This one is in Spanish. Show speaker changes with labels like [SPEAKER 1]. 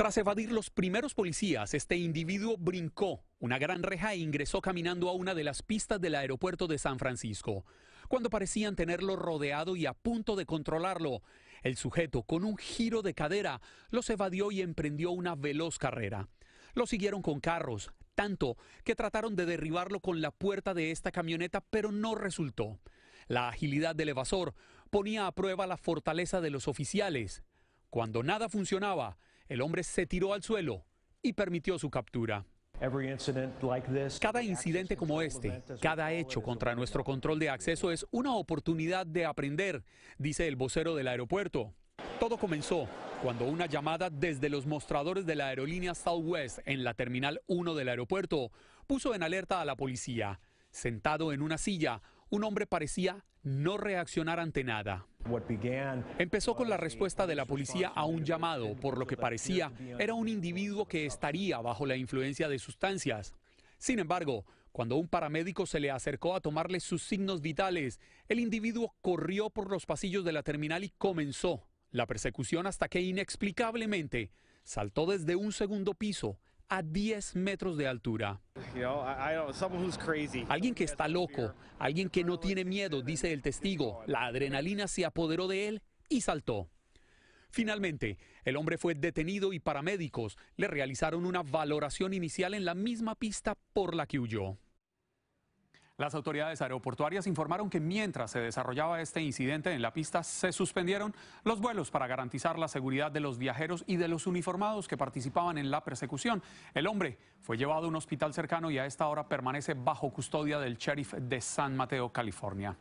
[SPEAKER 1] Tras evadir los primeros policías, este individuo brincó una gran reja e ingresó caminando a una de las pistas del aeropuerto de San Francisco. Cuando parecían tenerlo rodeado y a punto de controlarlo, el sujeto, con un giro de cadera, los evadió y emprendió una veloz carrera. Lo siguieron con carros, tanto que trataron de derribarlo con la puerta de esta camioneta, pero no resultó. La agilidad del evasor ponía a prueba la fortaleza de los oficiales. Cuando nada funcionaba, el hombre se tiró al suelo y permitió su captura. Cada incidente como este, cada hecho contra nuestro control de acceso es una oportunidad de aprender, dice el vocero del aeropuerto. Todo comenzó cuando una llamada desde los mostradores de la aerolínea Southwest en la Terminal 1 del aeropuerto puso en alerta a la policía. Sentado en una silla, un hombre parecía no reaccionar ante nada. Empezó con la respuesta de la policía a un llamado, por lo que parecía era un individuo que estaría bajo la influencia de sustancias. Sin embargo, cuando un paramédico se le acercó a tomarle sus signos vitales, el individuo corrió por los pasillos de la terminal y comenzó la persecución hasta que inexplicablemente saltó desde un segundo piso a 10 metros de altura. Alguien que está loco, alguien que no tiene miedo, dice el testigo. La adrenalina se apoderó de él y saltó. Finalmente, el hombre fue detenido y paramédicos le realizaron una valoración inicial en la misma pista por la que huyó. Las autoridades aeroportuarias informaron que mientras se desarrollaba este incidente en la pista se suspendieron los vuelos para garantizar la seguridad de los viajeros y de los uniformados que participaban en la persecución. El hombre fue llevado a un hospital cercano y a esta hora permanece bajo custodia del sheriff de San Mateo, California.